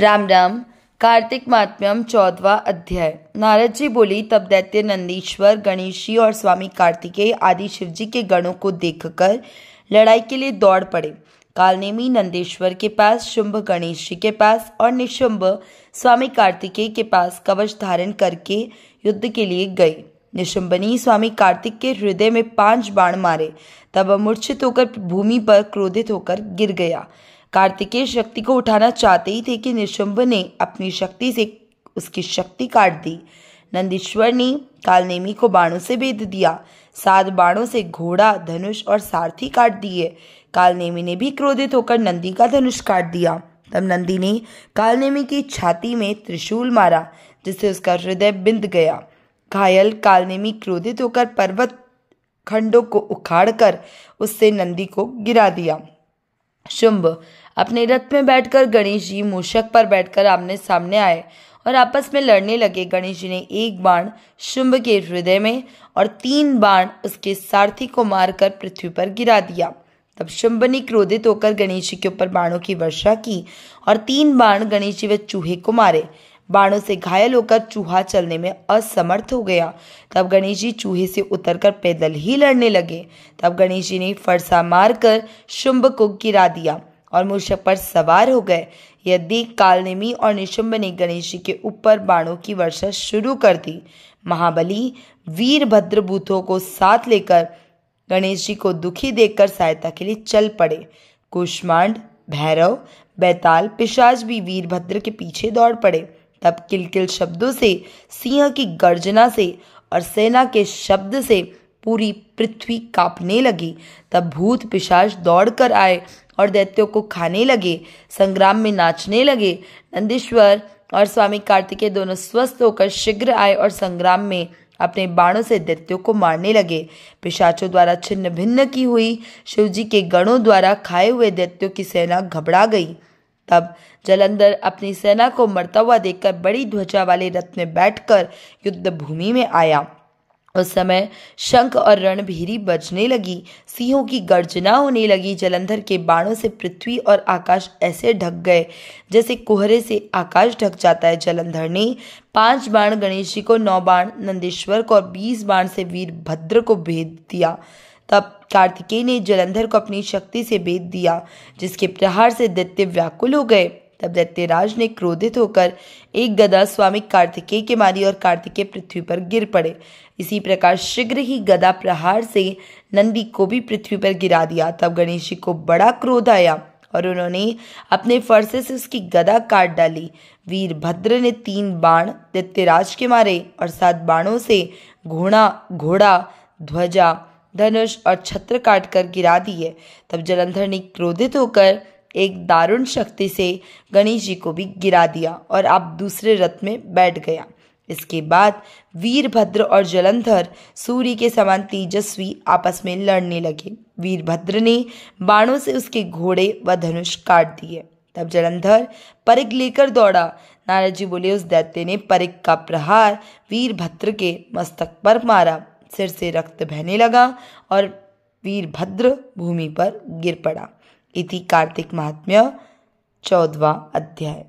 राम राम कार्तिक मात्म्यम चौदवा अध्याय नारद जी बोली तब दैत्य नंदीश्वर गणेशी और स्वामी कार्तिकेय आदि शिवजी के गणों को देखकर लड़ाई के लिए दौड़ पड़े कालनेमी नंदेश्वर के पास शुंभ गणेश जी के पास और निशुंभ स्वामी कार्तिकेय के पास कवच धारण करके युद्ध के लिए गए निशुंबनी स्वामी कार्तिक के हृदय में पांच बाण मारे तब मूर्छित होकर भूमि पर क्रोधित होकर गिर गया कार्तिकेय शक्ति को उठाना चाहते ही थे कि निशुंभ ने अपनी शक्ति से उसकी शक्ति काट दी नंदीश्वर ने कालनेमी को बाणों से बेद दिया सात बाणों से घोड़ा धनुष और सारथी काट दिए कालनेमी ने भी क्रोधित होकर नंदी का धनुष काट दिया तब नंदी ने कालनेमी की छाती में त्रिशूल मारा जिससे उसका हृदय बिंद गया घायल कालनेमी क्रोधित होकर पर्वत खंडों को उखाड़कर उससे नंदी को गिरा दिया शुंभ अपने रथ में बैठकर गणेश जी मूषक पर बैठकर आमने सामने आए और आपस में लड़ने लगे गणेश जी ने एक बाण शुंभ के हृदय में और तीन बाण उसके सारथी को मारकर पृथ्वी पर गिरा दिया तब शुंभ ने क्रोधित होकर गणेश जी के ऊपर बाणों की वर्षा की और तीन बाण गणेश जी व चूहे को मारे बाणों से घायल होकर चूहा चलने में असमर्थ हो गया तब गणेश जी चूहे से उतरकर पैदल ही लड़ने लगे तब गणेश जी ने फरसा मारकर शुंभ को गिरा दिया और मूषक पर सवार हो गए यदि कालनेमी और निशुंब ने गणेश जी के ऊपर बाणों की वर्षा शुरू कर दी महाबली वीरभद्र बूथों को साथ लेकर गणेश जी को दुखी देखकर सहायता के लिए चल पड़े कुष्मांड भैरव बैताल पिशाच भी वीरभद्र के पीछे दौड़ पड़े तब किलकिल शब्दों से सिंह की गर्जना से और सेना के शब्द से पूरी पृथ्वी कांपने लगी तब भूत पिशाच दौड़कर आए और दैत्यों को खाने लगे संग्राम में नाचने लगे नंदीश्वर और स्वामी कार्तिकेय दोनों स्वस्थ होकर शीघ्र आए और संग्राम में अपने बाणों से दैत्यों को मारने लगे पिशाचों द्वारा छिन्न भिन्न की हुई शिवजी के गणों द्वारा खाए हुए दैत्यों की सेना घबरा गई तब जलंधर अपनी सेना को मरता हुआ देखकर बड़ी ध्वजा वाले रथ में बैठकर युद्ध भूमि में आया उस समय शंख और रणभीरी बजने लगी सिंहों की गर्जना होने लगी जलंधर के बाणों से पृथ्वी और आकाश ऐसे ढक गए जैसे कोहरे से आकाश ढक जाता है जलंधर ने पांच बाण गणेश जी को नौ बाण नंदेश्वर को और बीस बाण से वीरभद्र को भेद दिया तब कार्तिकेय ने जलंधर को अपनी शक्ति से भेद दिया जिसके प्रहार से दैत्य व्याकुल हो गए तब दैत्यराज ने क्रोधित होकर एक गदा स्वामी कार्तिकेय के मारी और कार्तिकेय पृथ्वी पर गिर पड़े इसी प्रकार शीघ्र ही गदा प्रहार से नंदी को भी पृथ्वी पर गिरा दिया तब गणेश जी को बड़ा क्रोध आया और उन्होंने अपने फरसे से उसकी गदा काट डाली वीरभद्र ने तीन बाण दैत्यराज के मारे और सात बाणों से घोड़ा घोड़ा ध्वजा धनुष और छत्र काट कर गिरा दिए तब जलंधर ने क्रोधित होकर एक दारुण शक्ति से गणेश जी को भी गिरा दिया और आप दूसरे रथ में बैठ गया इसके बाद वीरभद्र और जलंधर सूर्य के समान तेजस्वी आपस में लड़ने लगे वीरभद्र ने बाणों से उसके घोड़े व धनुष काट दिए तब जलंधर परिग लेकर दौड़ा नारद जी बोले उस दैत्य ने परिग का प्रहार वीरभद्र के मस्तक पर मारा सिर से रक्त बहने लगा और वीरभद्र भूमि पर गिर पड़ा इति कार्तिक महात्म्य चौदवा अध्याय